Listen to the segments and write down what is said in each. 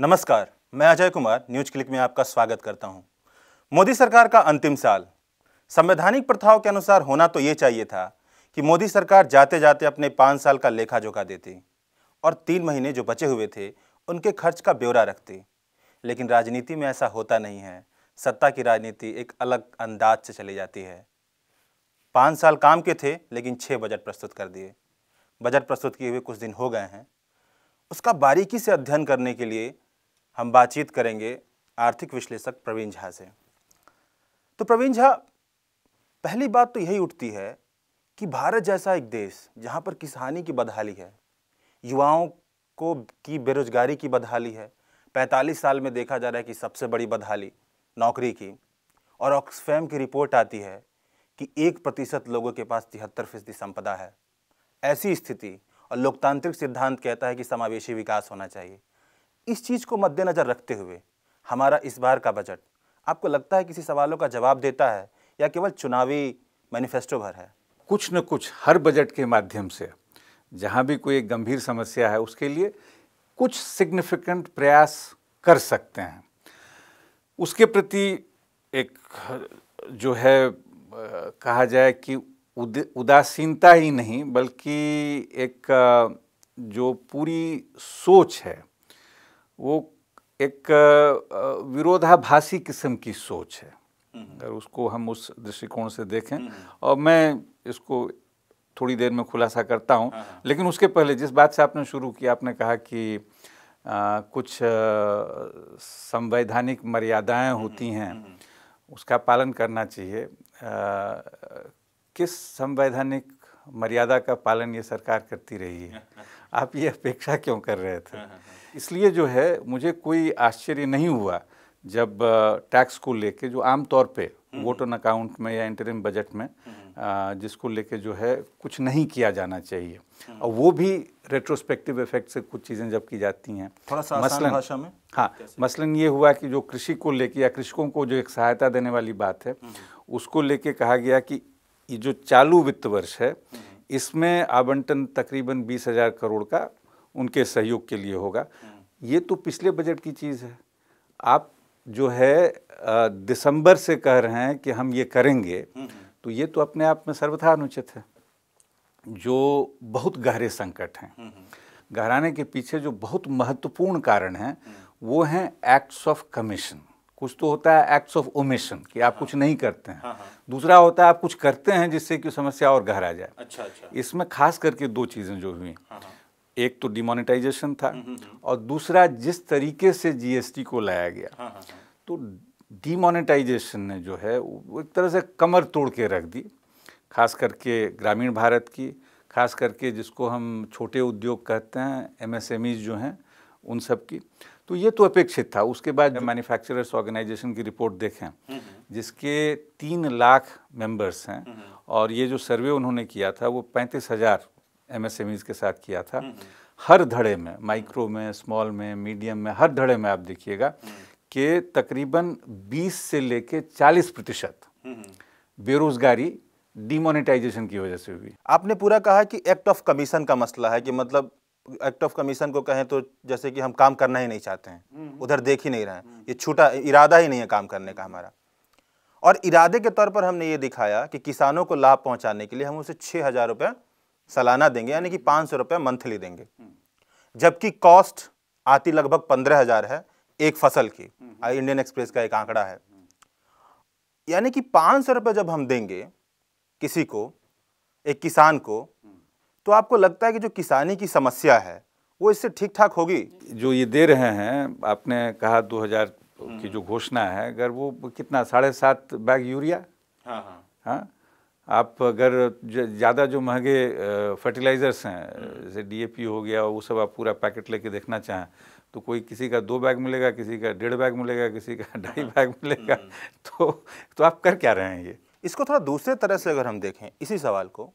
नमस्कार मैं Ajay Kumar news click में आपका स्वागत करता हूं मोदी सरकार का अंतिम साल संवैधानिक प्रथाओं के अनुसार होना तो ये चाहिए था कि मोदी सरकार जाते जाते अपने पाँच साल का लेखा जोखा देती और तीन महीने जो बचे हुए थे उनके खर्च का ब्यौरा रखती लेकिन राजनीति में ऐसा होता नहीं है सत्ता की राजनीति एक अलग अंदाज से चली जाती है पाँच साल काम के थे लेकिन छः बजट प्रस्तुत कर दिए बजट प्रस्तुत किए हुए कुछ दिन हो गए हैं उसका बारीकी से अध्ययन करने के लिए हम बातचीत करेंगे आर्थिक विश्लेषक प्रवीण झा से तो प्रवीण झा पहली बात तो यही उठती है कि भारत जैसा एक देश जहाँ पर किसानी की बदहाली है युवाओं को की बेरोजगारी की बदहाली है 45 साल में देखा जा रहा है कि सबसे बड़ी बदहाली नौकरी की और ऑक्सफैम की रिपोर्ट आती है कि एक प्रतिशत लोगों के पास तिहत्तर फीसदी संपदा है ऐसी स्थिति और लोकतांत्रिक सिद्धांत कहता है कि समावेशी विकास होना चाहिए इस चीज़ को मद्देनज़र रखते हुए हमारा इस बार का बजट आपको लगता है किसी सवालों का जवाब देता है या केवल चुनावी मैनिफेस्टो भर है कुछ न कुछ हर बजट के माध्यम से जहाँ भी कोई गंभीर समस्या है उसके लिए कुछ सिग्निफिकेंट प्रयास कर सकते हैं उसके प्रति एक जो है कहा जाए कि उद, उदासीनता ही नहीं बल्कि एक जो पूरी सोच है वो एक विरोधाभासी किस्म की सोच है हम्म। अगर उसको हम उस दृष्टिकोण से देखें हम्म। और मैं इसको थोड़ी देर में खुलासा करता हूं हाँ, हाँ। लेकिन उसके पहले जिस बात से आपने शुरू किया आपने कहा कि आ, कुछ संवैधानिक मर्यादाएं हम्म, होती हैं उसका पालन करना चाहिए आ, किस संवैधानिक मर्यादा का पालन ये सरकार करती रही है हाँ, आप ये अपेक्षा क्यों कर रहे थे इसलिए जो है मुझे कोई आश्चर्य नहीं हुआ जब टैक्स को लेके जो आम तौर पे हम्म। वोट ऑन अकाउंट में या इंटरिम बजट में हम्म। जिसको लेके जो है कुछ नहीं किया जाना चाहिए हम्म। और वो भी रेट्रोस्पेक्टिव इफेक्ट से कुछ चीज़ें जब की जाती हैं थोड़ा सा मसलन भाषा में हाँ मसलन ये हुआ कि जो कृषि को लेके या कृषकों को जो एक सहायता देने वाली बात है उसको लेके कहा गया कि ये जो चालू वित्त वर्ष है इसमें आवंटन तकरीबन बीस हज़ार करोड़ का उनके सहयोग के लिए होगा हम्म। ये तो पिछले बजट की चीज़ है आप जो है दिसंबर से कह रहे हैं कि हम ये करेंगे हम्म, हम्म। तो ये तो अपने आप में सर्वथा अनुचित है जो बहुत गहरे संकट हैं गहराने के पीछे जो बहुत महत्वपूर्ण कारण हैं वो हैं एक्ट्स ऑफ कमीशन कुछ तो होता है एक्ट्स ऑफ ओमिशन कि आप हाँ, कुछ नहीं करते हैं हाँ, हाँ. दूसरा होता है आप कुछ करते हैं जिससे कि समस्या और गहरा जाए अच्छा अच्छा इसमें खास करके दो चीज़ें जो हुई एक तो डिमोनेटाइजेशन था हम्म, हम्म, हम्म। और दूसरा जिस तरीके से जीएसटी को लाया गया हाँ, हाँ, हाँ। तो डिमोनेटाइजेशन ने जो है वो एक तरह से कमर तोड़ के रख दी खास करके ग्रामीण भारत की खास करके जिसको हम छोटे उद्योग कहते हैं एमएसएमईज जो हैं उन सब की तो ये तो अपेक्षित था उसके बाद मैन्युफैक्चरर्स ऑर्गेनाइजेशन की रिपोर्ट देखें जिसके तीन लाख मेंबर्स हैं और ये जो सर्वे उन्होंने किया था वो पैंतीस हज़ार एमएसएमईज के साथ किया था हम्म, हम्म। हर धड़े में माइक्रो में स्मॉल में मीडियम में हर धड़े में आप देखिएगा हम्म। कि तकरीबन 20 से लेके 40 प्रतिशत बेरोजगारी डिमोनेटाइजेशन की वजह से हुई आपने पूरा कहा कि एक्ट ऑफ कमीशन का मसला है कि मतलब एक्ट ऑफ कमीशन को कहें तो जैसे कि हम काम करना ही नहीं चाहते हैं उधर देख ही नहीं रहे हैं ये छोटा इरादा ही नहीं है काम करने का हमारा और इरादे के तौर पर हमने ये दिखाया कि किसानों को लाभ पहुंचाने के लिए हम उसे छः हज़ार रुपये सालाना देंगे यानी कि पाँच सौ रुपये मंथली देंगे जबकि कॉस्ट आती लगभग पंद्रह हज़ार है एक फसल की इंडियन एक्सप्रेस का एक आंकड़ा है यानी कि पाँच सौ रुपये जब हम देंगे किसी को एक किसान को तो आपको लगता है कि जो किसानी की समस्या है वो इससे ठीक ठाक होगी जो ये दे रहे हैं आपने कहा 2000 की जो हम्म। घोषणा है अगर वो कितना साढ़े सात बैग यूरिया हाँ हाँ हाँ आप अगर ज़्यादा जो महंगे फर्टिलाइज़र्स हैं जैसे डीएपी हो गया वो सब आप पूरा पैकेट लेके देखना चाहें तो कोई किसी का दो बैग मिलेगा किसी का डेढ़ बैग मिलेगा किसी का ढाई बैग मिलेगा हम्म। तो तो आप कर क्या रहे हैं ये इसको थोड़ा दूसरे तरह से अगर हम देखें इसी सवाल को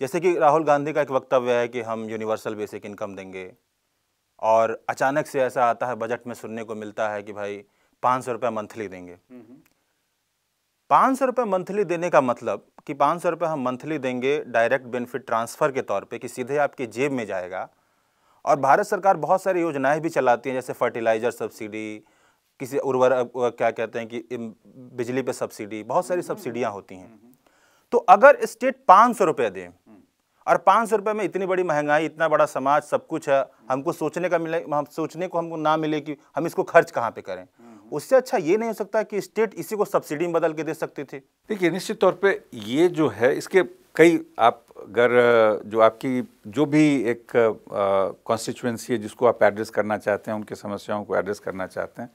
जैसे कि राहुल गांधी का एक वक्तव्य है कि हम यूनिवर्सल बेसिक इनकम देंगे और अचानक से ऐसा आता है बजट में सुनने को मिलता है कि भाई पाँच सौ रुपये मंथली देंगे हम्म, हम्म। पाँच सौ रुपये मंथली देने का मतलब कि पाँच सौ रुपये हम मंथली देंगे डायरेक्ट बेनिफिट ट्रांसफ़र के तौर पे कि सीधे आपके जेब में जाएगा और भारत सरकार बहुत सारी योजनाएं भी चलाती हैं जैसे फर्टिलाइज़र सब्सिडी किसी उर्वर क्या कहते हैं कि बिजली पे सब्सिडी बहुत सारी सब्सिडियाँ हम्म, हम्म। होती हैं हम्म, तो अगर स्टेट पाँच सौ रुपये दें और पाँच सौ रुपये में इतनी बड़ी महंगाई इतना बड़ा समाज सब कुछ है हमको सोचने का मिले हम सोचने को हमको ना मिले कि हम इसको खर्च कहाँ पर करें उससे अच्छा ये नहीं हो सकता कि स्टेट इसी को सब्सिडी में बदल के दे सकते थे देखिए निश्चित तौर पे ये जो है इसके कई आप अगर जो आपकी जो भी एक कॉन्स्टिट्यूंसी है जिसको आप एड्रेस करना चाहते हैं उनके समस्याओं को एड्रेस करना चाहते हैं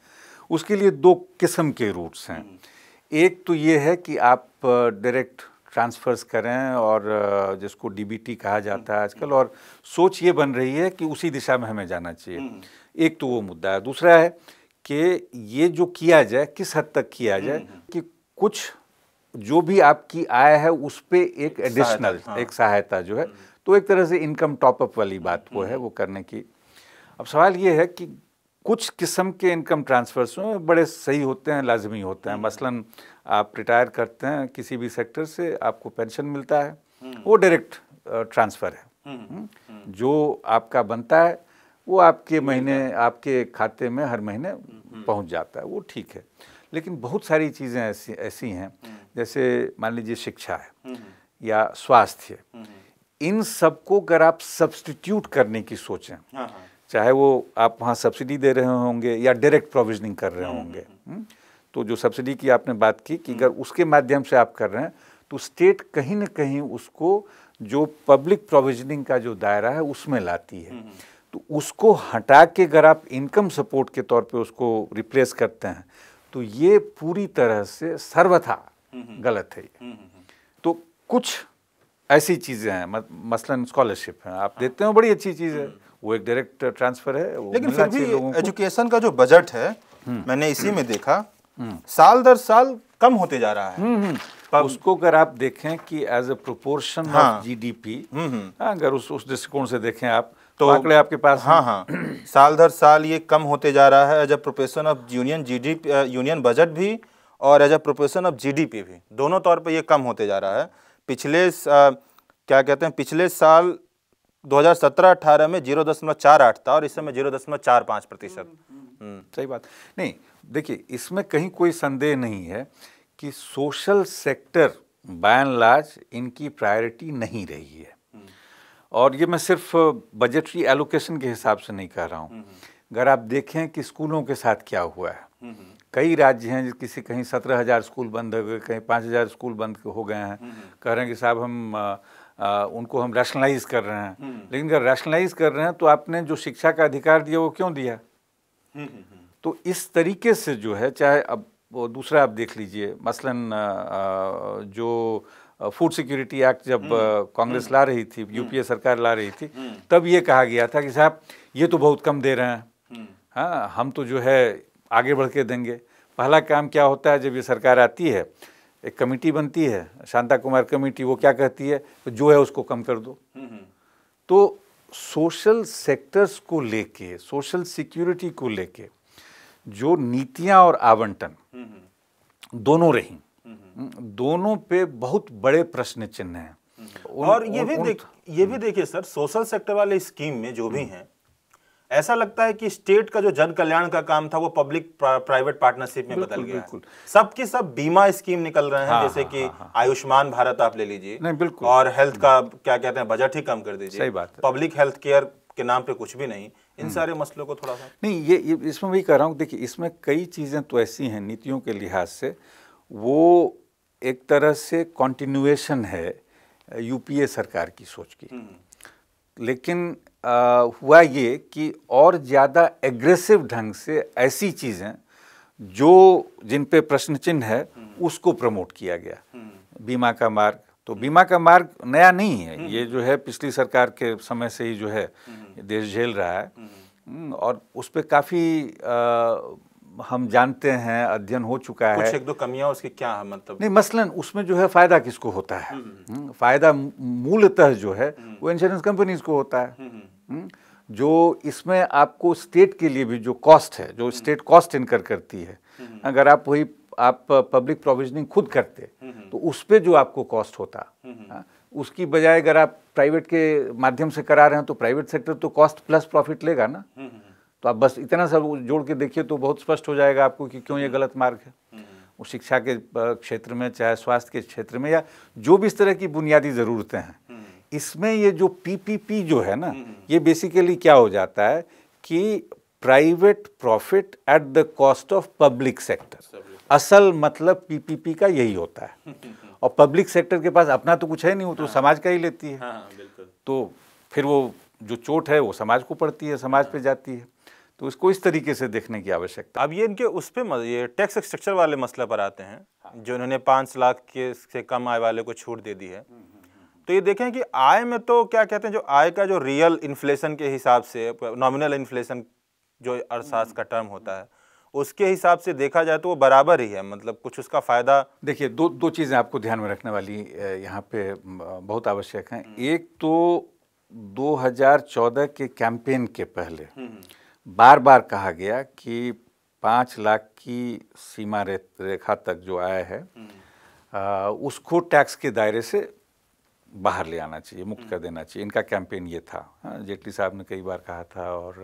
उसके लिए दो किस्म के रूट्स हैं हम्म। एक तो ये है कि आप डायरेक्ट ट्रांसफ़र्स करें और जिसको डीबीटी कहा जाता है हम्म। आजकल और सोच ये बन रही है कि उसी दिशा में हमें जाना चाहिए हम्म। एक तो वो मुद्दा है दूसरा है कि ये जो किया जाए किस हद तक किया जाए हम्म, हम्म। कि कुछ जो भी आपकी आय है उस पर एक एडिशनल हाँ। एक सहायता जो है हम्म। तो एक तरह से इनकम टॉपअप वाली बात वो है वो करने की अब सवाल ये है कि कुछ किस्म के इनकम ट्रांसफर्स बड़े सही होते हैं लाजमी होते हैं मसलन आप रिटायर करते हैं किसी भी सेक्टर से आपको पेंशन मिलता है वो डायरेक्ट ट्रांसफ़र है जो आपका बनता है वो आपके महीने आपके खाते में हर महीने हम्म। पहुंच जाता है वो ठीक है लेकिन बहुत सारी चीज़ें ऐसी ऐसी हैं हम्म। जैसे मान लीजिए शिक्षा है हम्म। या स्वास्थ्य इन सबको अगर आप सब्सटीट्यूट करने की सोचें हाँ, हाँ। चाहे वो आप वहाँ सब्सिडी दे रहे होंगे या डायरेक्ट प्रोविजनिंग कर रहे होंगे तो जो सब्सिडी की आपने बात की कि अगर उसके माध्यम से आप कर रहे हैं तो स्टेट कहीं ना कहीं उसको जो पब्लिक प्रोविजनिंग का जो दायरा है उसमें लाती है तो उसको हटा के अगर आप इनकम सपोर्ट के तौर पे उसको रिप्लेस करते हैं तो ये पूरी तरह से सर्वथा गलत है तो कुछ ऐसी चीज़ें हैं मसलन स्कॉलरशिप है आप हाँ। देते हो बड़ी अच्छी चीज़ हम्म। है वो एक डायरेक्ट ट्रांसफर है लेकिन फिर भी एजुकेशन का जो बजट है हम्म। मैंने इसी में हम्म। देखा साल दर साल कम होते जा रहा है उसको अगर आप देखें कि as a proportion of GDP अगर उस उस दृष्टिकोण से देखें आप तो आंकड़े आपके पास हाँ हाँ साल दर साल ये कम होते जा रहा है as a proportion of union GDP union budget भी और as a proportion of GDP भी दोनों तौर पर ये कम होते जा रहा है पिछले क्या कहते हैं पिछले साल 2017-18 में जीरो दशमलव चार आठ था और इस समय जीरो दशमलव चार पाँच प्रतिशत हम्म, हम्म। हम्म। सही बात नहीं देखिए इसमें कहीं कोई संदेह नहीं है कि social sector by and large इनकी प्रायोरिटी नहीं रही है और ये मैं सिर्फ बजटरी एलोकेशन के हिसाब से नहीं कह रहा हूँ अगर आप देखें कि स्कूलों के साथ क्या हुआ है कई राज्य हैं किसी कहीं सत्रह हज़ार स्कूल बंद हो गए कहीं पाँच हज़ार स्कूल बंद हो गए हैं कह रहे हैं कि साहब हम आ, उनको हम रैशनलाइज कर रहे हैं लेकिन अगर रैशनलाइज कर रहे हैं तो आपने जो शिक्षा का अधिकार दिया वो क्यों दिया तो इस तरीके से जो है चाहे अब वो दूसरा आप देख लीजिए मसलन जो फूड सिक्योरिटी एक्ट जब हम्म, कांग्रेस हम्म, ला रही थी हम्म। यूपीए सरकार ला रही थी तब ये कहा गया था कि साहब ये तो बहुत कम दे रहे हैं हाँ हम तो जो है आगे बढ़ के देंगे पहला काम क्या होता है जब ये सरकार आती है एक कमेटी बनती है शांता कुमार कमेटी वो क्या कहती है तो जो है उसको कम कर दो तो सोशल सेक्टर्स को लेके सोशल सिक्योरिटी को लेके जो नीतियाँ और आवंटन हम्म। दोनों रही हम्म। दोनों पे बहुत बड़े प्रश्न चिन्ह हैं और ये भी देख ये भी देखिए सर सोशल सेक्टर वाले स्कीम में जो भी हम्म। हैं ऐसा लगता है कि स्टेट का जो जन कल्याण का काम था वो पब्लिक प्राइवेट पार्टनरशिप में बदल गया बिल्कुल सब की सब बीमा स्कीम निकल रहे हैं हाँ, जैसे हाँ, कि हाँ, हाँ, आयुष्मान भारत आप ले लीजिए नहीं बिल्कुल और हेल्थ का क्या कहते हैं बजट ही कम कर दीजिए सही बात पब्लिक हेल्थ केयर के नाम पे कुछ भी नहीं इन हम्म। सारे मसलों को थोड़ा सा नहीं ये, ये इसमें भी कह रहा हूँ देखिए इसमें कई चीज़ें तो ऐसी हैं नीतियों के लिहाज से वो एक तरह से कॉन्टिन्यूएशन है यूपीए सरकार की सोच की हम्म। लेकिन आ, हुआ ये कि और ज़्यादा एग्रेसिव ढंग से ऐसी चीज़ें जो जिन पे प्रश्न चिन्ह है हम्म। उसको प्रमोट किया गया बीमा का मार्ग तो बीमा का मार्ग नया नहीं है ये जो है पिछली सरकार के समय से ही जो है देश झेल रहा है हम्म, हम्म। हम्म, और उस पर काफ़ी हम जानते हैं अध्ययन हो चुका कुछ है कुछ एक दो कमियां उसके क्या है मतलब नहीं मसलन उसमें जो है फ़ायदा किसको होता है फ़ायदा मूलतः जो है वो इंश्योरेंस कंपनीज को होता है जो इसमें आपको स्टेट के लिए भी जो कॉस्ट है जो स्टेट कॉस्ट इनकर करती है अगर आप वही आप पब्लिक प्रोविजनिंग खुद करते तो उस पर जो आपको कॉस्ट होता हाँ, उसकी बजाय अगर आप प्राइवेट के माध्यम से करा रहे हैं तो प्राइवेट सेक्टर तो कॉस्ट प्लस प्रॉफिट लेगा ना हम्म, हम्म, हम्म। तो आप बस इतना सब जोड़ के देखिए तो बहुत स्पष्ट हो जाएगा आपको कि क्यों ये गलत मार्ग है वो शिक्षा के क्षेत्र में चाहे स्वास्थ्य के क्षेत्र में या जो भी इस तरह की बुनियादी ज़रूरतें हैं इसमें ये जो पीपीपी जो है ना ये बेसिकली क्या हो जाता है कि private profit at the cost of public sector असल मतलब पीपीपी का यही होता है और पब्लिक सेक्टर के पास अपना तो कुछ है नहीं वो तो हाँ, समाज का ही लेती है हाँ, तो फिर वो जो चोट है वो समाज को पड़ती है समाज हाँ, पे जाती है तो इसको इस तरीके से देखने की आवश्यकता अब ये इनके उस पर ये टैक्स स्ट्रक्चर वाले मसले पर आते हैं हाँ। जो इन्होंने पाँच लाख के से कम आय वाले को छूट दे दी है हम्म, हम्म, हम्म। तो ये देखें कि आय में तो क्या कहते हैं जो आय का जो रियल इन्फ्लेशन के हिसाब से नॉमिनल इन्फ्लेशन जो अर्थशास्त्र का टर्म होता है उसके हिसाब से देखा जाए तो वो बराबर ही है मतलब कुछ उसका फ़ायदा देखिए दो दो चीज़ें आपको ध्यान में रखने वाली यहाँ पे बहुत आवश्यक हैं हम्म। एक तो 2014 के कैंपेन के पहले हम्म, हम्म। बार बार कहा गया कि पाँच लाख की सीमा रे, रेखा तक जो आया है आ, उसको टैक्स के दायरे से बाहर ले आना चाहिए मुक्त कर देना चाहिए इनका कैंपेन ये था हाँ, जेटली साहब ने कई बार कहा था और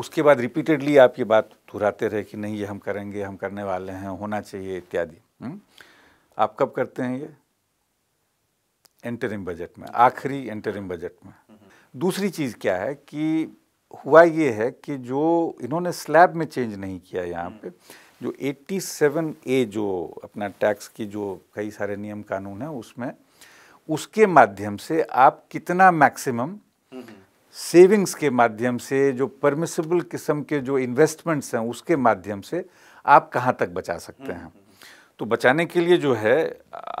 उसके बाद रिपीटेडली आप ये बात दोहराते रहे कि नहीं ये हम करेंगे हम करने वाले हैं होना चाहिए इत्यादि हम्म? आप कब करते हैं ये एंटरिम बजट में आखिरी एंटरिम बजट में दूसरी चीज़ क्या है कि हुआ ये है कि जो इन्होंने स्लैब में चेंज नहीं किया यहाँ पे जो 87 ए जो अपना टैक्स की जो कई सारे नियम कानून है उसमें उसके माध्यम से आप कितना मैक्सिमम हम्म। सेविंग्स के माध्यम से जो परमिसेबल किस्म के जो इन्वेस्टमेंट्स हैं उसके माध्यम से आप कहाँ तक बचा सकते हैं तो बचाने के लिए जो है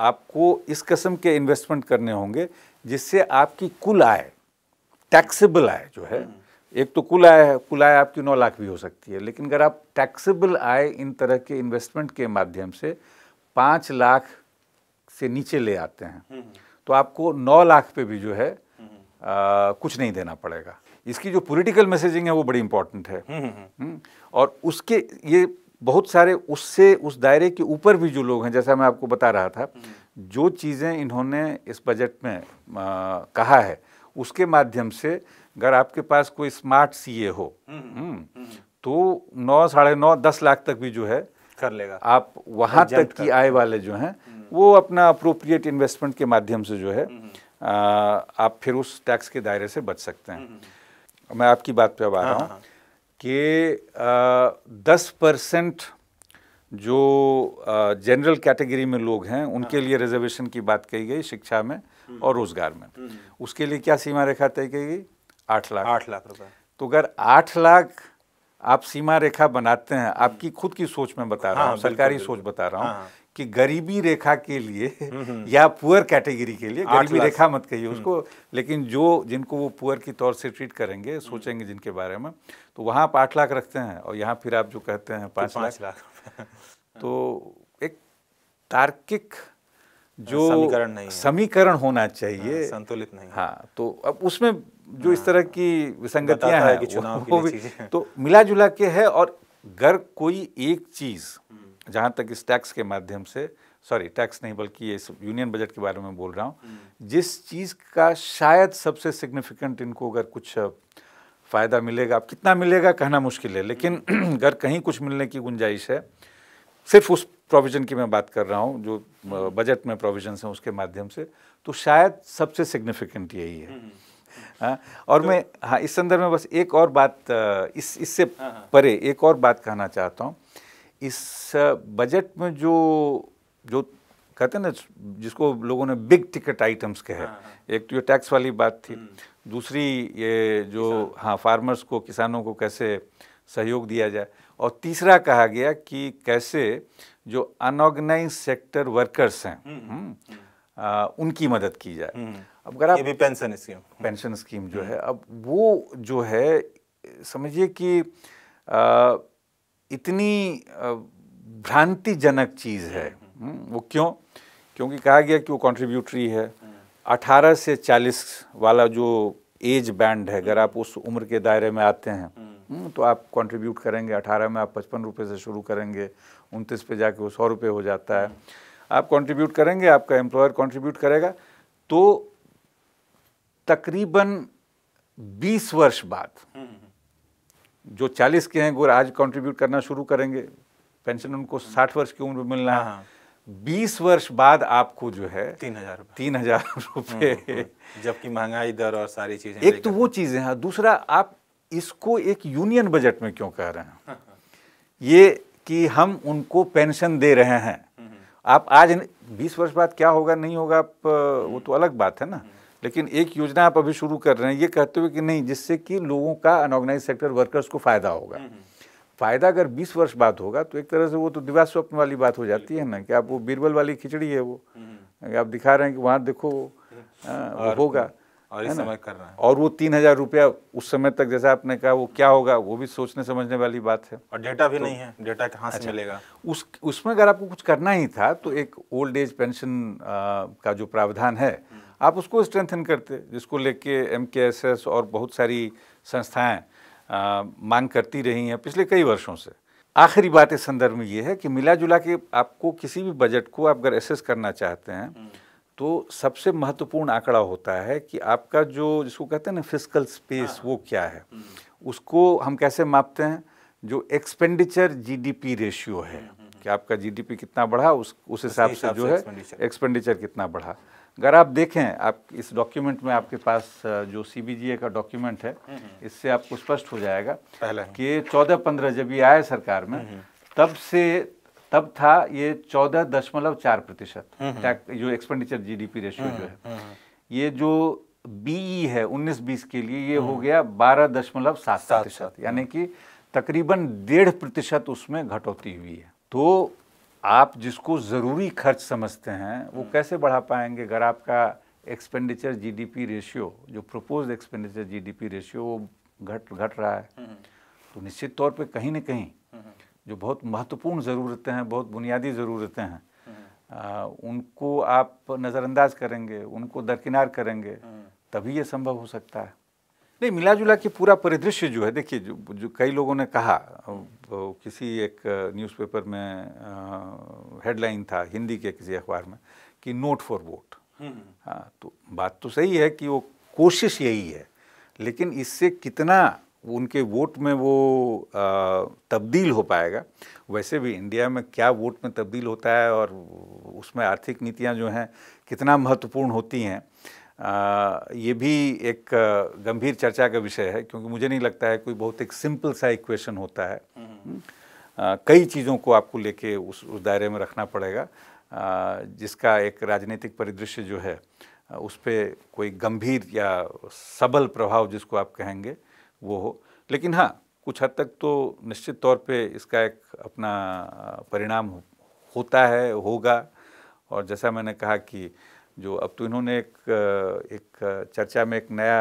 आपको इस कस्म के इन्वेस्टमेंट करने होंगे जिससे आपकी कुल आय टैक्सेबल आय जो है एक तो कुल आय है कुल आय आपकी नौ लाख भी हो सकती है लेकिन अगर आप टैक्सेबल आय इन तरह के इन्वेस्टमेंट के माध्यम से पाँच लाख से नीचे ले आते हैं तो आपको नौ लाख पे भी जो है कुछ नहीं देना पड़ेगा इसकी जो पॉलिटिकल मैसेजिंग है वो बड़ी इंपॉर्टेंट है हम्म, हम्म, हम्म। और उसके ये बहुत सारे उससे उस दायरे के ऊपर भी जो लोग हैं जैसा मैं आपको बता रहा था जो चीज़ें इन्होंने इस बजट में आ, कहा है उसके माध्यम से अगर आपके पास कोई स्मार्ट सीए हो तो नौ साढ़े नौ दस लाख तक भी जो है कर लेगा आप वहाँ तक की आय वाले जो हैं वो अपना अप्रोप्रिएट इन्वेस्टमेंट के माध्यम से जो है आप फिर उस टैक्स के दायरे से बच सकते हैं हम्म, हम्म। मैं आपकी बात पे आ रहा हाँ, हूँ हाँ, हाँ। कि दस परसेंट जो जनरल कैटेगरी में लोग हैं उनके लिए रिजर्वेशन की बात कही गई शिक्षा में हम्म। और रोजगार में उसके लिए क्या सीमा रेखा तय की गई आठ लाख आठ लाख रुपए तो अगर आठ लाख आप सीमा रेखा बनाते हैं आपकी खुद की सोच में बता रहा हूँ सरकारी सोच बता रहा हूँ कि गरीबी रेखा के लिए हम्म, हम्म। या पुअर कैटेगरी के लिए गरीबी रेखा मत कहिए हम्म। उसको लेकिन जो जिनको वो पुअर की तौर से ट्रीट करेंगे सोचेंगे जिनके बारे में तो वहाँ आप आठ लाख रखते हैं और यहाँ फिर आप जो कहते हैं तो पाँच लाख, लाख। तो एक तार्किक हाँ, जो समीकरण नहीं समीकरण होना चाहिए हाँ, संतुलित नहीं हाँ तो अब उसमें जो इस हाँ। तरह की विसंगतियां हैं वो, वो भी तो मिला जुला के है और अगर कोई एक चीज़ जहाँ तक इस टैक्स के माध्यम से सॉरी टैक्स नहीं बल्कि इस यूनियन बजट के बारे में बोल रहा हूँ हम्म। जिस चीज़ का शायद सबसे सिग्निफिकेंट इनको अगर कुछ फ़ायदा मिलेगा आप कितना मिलेगा कहना मुश्किल है लेकिन अगर कहीं कुछ मिलने की गुंजाइश है सिर्फ उस प्रोविज़न की मैं बात कर रहा हूँ जो बजट में प्रोविजन हैं उसके माध्यम से तो शायद सबसे सिग्निफिकेंट यही है हम्म, हम्म। हाँ और तो, मैं हाँ इस संदर्भ में बस एक और बात इस इससे हाँ, हाँ। परे एक और बात कहना चाहता हूँ इस बजट में जो जो कहते हैं ना जिसको लोगों ने बिग टिकट आइटम्स कहे हाँ, हाँ. एक तो ये टैक्स वाली बात थी हम्म। दूसरी ये जो हाँ फार्मर्स को किसानों को कैसे सहयोग दिया जाए और तीसरा कहा गया कि कैसे जो अनऑर्गेनाइज सेक्टर वर्कर्स हैं आ, हम्म, हम्म, उनकी मदद की जाए अब अगर आप भी पेंशन स्कीम पेंशन स्कीम जो है अब वो जो है समझिए कि आ, इतनी भ्रांतिजनक चीज़ है हम्म। हम्म, वो क्यों क्योंकि कहा गया कि वो कॉन्ट्रीब्यूटरी है 18 हम्म। से 40 वाला जो एज बैंड है अगर आप उस उम्र के दायरे में आते हैं तो आप कंट्रीब्यूट करेंगे 18 में आप पचपन रुपये से शुरू करेंगे उनतीस पे जाके वो सौ रुपये हो जाता है आप कंट्रीब्यूट करेंगे आपका एम्प्लॉयर कंट्रीब्यूट करेगा तो तकरीबन 20 वर्ष बाद जो चालीस के हैं वो आज कंट्रीब्यूट करना शुरू करेंगे पेंशन उनको साठ वर्ष की उम्र में मिलना है हाँ, हाँ। बीस वर्ष बाद आपको जो है तीन हजार तीन हजार रुपये हम्म, हम्म, हम्म। जबकि महंगाई दर और सारी चीजें एक तो वो चीजें हैं दूसरा आप इसको एक यूनियन बजट में क्यों कह रहे हैं हाँ, ये कि हम उनको पेंशन दे रहे हैं आप आज बीस वर्ष बाद क्या होगा नहीं होगा आप वो तो अलग बात है ना लेकिन एक योजना आप अभी शुरू कर रहे हैं ये कहते हुए कि नहीं जिससे कि लोगों का अनऑर्गेनाइज सेक्टर वर्कर्स को फ़ायदा होगा हम्म, हम्म। फ़ायदा अगर 20 वर्ष बाद होगा तो एक तरह से वो तो दिवा स्वप्न वाली बात हो जाती है ना कि आप वो बीरबल वाली खिचड़ी है वो हम्म, आप दिखा रहे हैं कि वहाँ देखो हाँ, होगा और वो तीन हज़ार रुपया उस समय तक जैसा आपने कहा वो क्या होगा वो भी सोचने समझने वाली बात है और डेटा भी तो, नहीं है डेटा कहाँ अच्छा, से मिलेगा उस उसमें अगर आपको कुछ करना ही था तो एक ओल्ड एज पेंशन आ, का जो प्रावधान है आप उसको स्ट्रेंथन करते जिसको लेके एमकेएसएस और बहुत सारी संस्थाएं मांग करती रही हैं पिछले कई वर्षों से आखिरी बात इस संदर्भ में ये है कि मिला जुला के आपको किसी भी बजट को आप अगर एसेस करना चाहते हैं हम्म। तो सबसे महत्वपूर्ण आंकड़ा होता है कि आपका जो जिसको कहते हैं ना फिजिकल स्पेस हाँ। वो क्या है हम्म। उसको हम कैसे मापते हैं जो एक्सपेंडिचर जीडीपी रेशियो है हम्म, कि आपका जीडीपी कितना बढ़ा उस उस हिसाब से जो है एक्सपेंडिचर कितना बढ़ा अगर आप देखें आप इस डॉक्यूमेंट में आपके पास जो सी का डॉक्यूमेंट है हम्म, हम्म। इससे आपको स्पष्ट हो जाएगा कि चौदह पंद्रह जब ये आए सरकार में हम्म, तब से तब था ये चौदह दशमलव चार प्रतिशत जो एक्सपेंडिचर जीडीपी रेशियो जो है ये जो बीई e है 19-20 के लिए ये हो गया बारह दशमलव सात प्रतिशत यानी कि तकरीबन डेढ़ प्रतिशत उसमें घटौती हुई है तो आप जिसको ज़रूरी खर्च समझते हैं वो हम्म। कैसे बढ़ा पाएंगे अगर आपका एक्सपेंडिचर जीडीपी रेशियो जो प्रपोज एक्सपेंडिचर जीडीपी रेशियो वो घट घट रहा है हम्म। तो निश्चित तौर पे कहीं ना कहीं हम्म। जो बहुत महत्वपूर्ण ज़रूरतें हैं बहुत बुनियादी ज़रूरतें हैं आ, उनको आप नज़रअंदाज करेंगे उनको दरकिनार करेंगे तभी ये संभव हो सकता है नहीं मिला जुला के पूरा परिदृश्य जो है देखिए जो, जो कई लोगों ने कहा किसी एक न्यूज़पेपर में हेडलाइन था हिंदी के किसी अखबार में कि नोट फॉर वोट हाँ तो बात तो सही है कि वो कोशिश यही है लेकिन इससे कितना उनके वोट में वो तब्दील हो पाएगा वैसे भी इंडिया में क्या वोट में तब्दील होता है और उसमें आर्थिक नीतियां जो हैं कितना महत्वपूर्ण होती हैं ये भी एक गंभीर चर्चा का विषय है क्योंकि मुझे नहीं लगता है कोई बहुत एक सिंपल सा इक्वेशन होता है हम्म। कई चीज़ों को आपको लेके उस उस दायरे में रखना पड़ेगा जिसका एक राजनीतिक परिदृश्य जो है उस पर कोई गंभीर या सबल प्रभाव जिसको आप कहेंगे वो हो लेकिन हाँ कुछ हद तक तो निश्चित तौर पे इसका एक अपना परिणाम होता है होगा और जैसा मैंने कहा कि जो अब तो इन्होंने एक एक चर्चा में एक नया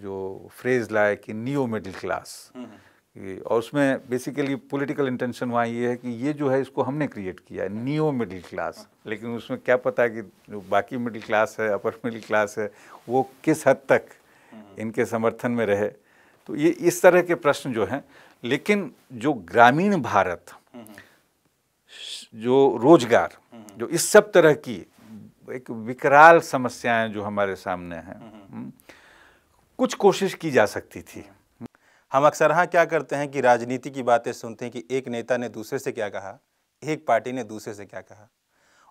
जो फ्रेज लाया कि न्यू मिडिल क्लास और उसमें बेसिकली पॉलिटिकल इंटेंशन वहाँ ये है कि ये जो है इसको हमने क्रिएट किया है न्यू मिडिल क्लास लेकिन उसमें क्या पता कि जो बाकी मिडिल क्लास है अपर मिडिल क्लास है वो किस हद तक हम्म, हम्म। इनके समर्थन में रहे तो ये इस तरह के प्रश्न जो हैं लेकिन जो ग्रामीण भारत हम्म, जो रोजगार जो इस सब तरह की एक विकराल समस्याएं जो हमारे सामने हैं हम्म। हम्म। कुछ कोशिश की जा सकती थी हम अक्सर हाँ क्या करते हैं कि राजनीति की बातें सुनते हैं कि एक नेता ने दूसरे से क्या कहा एक पार्टी ने दूसरे से क्या कहा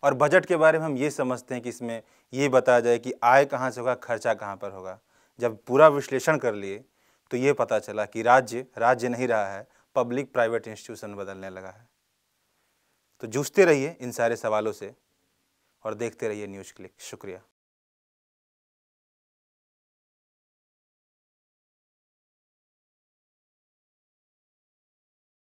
और बजट के बारे में हम ये समझते हैं कि इसमें ये बताया जाए कि आय कहाँ से होगा खर्चा कहाँ पर होगा जब पूरा विश्लेषण कर लिए तो ये पता चला कि राज्य राज्य नहीं रहा है पब्लिक प्राइवेट इंस्टीट्यूशन बदलने लगा है तो जूझते रहिए इन सारे सवालों से और देखते रहिए न्यूज़ क्लिक शुक्रिया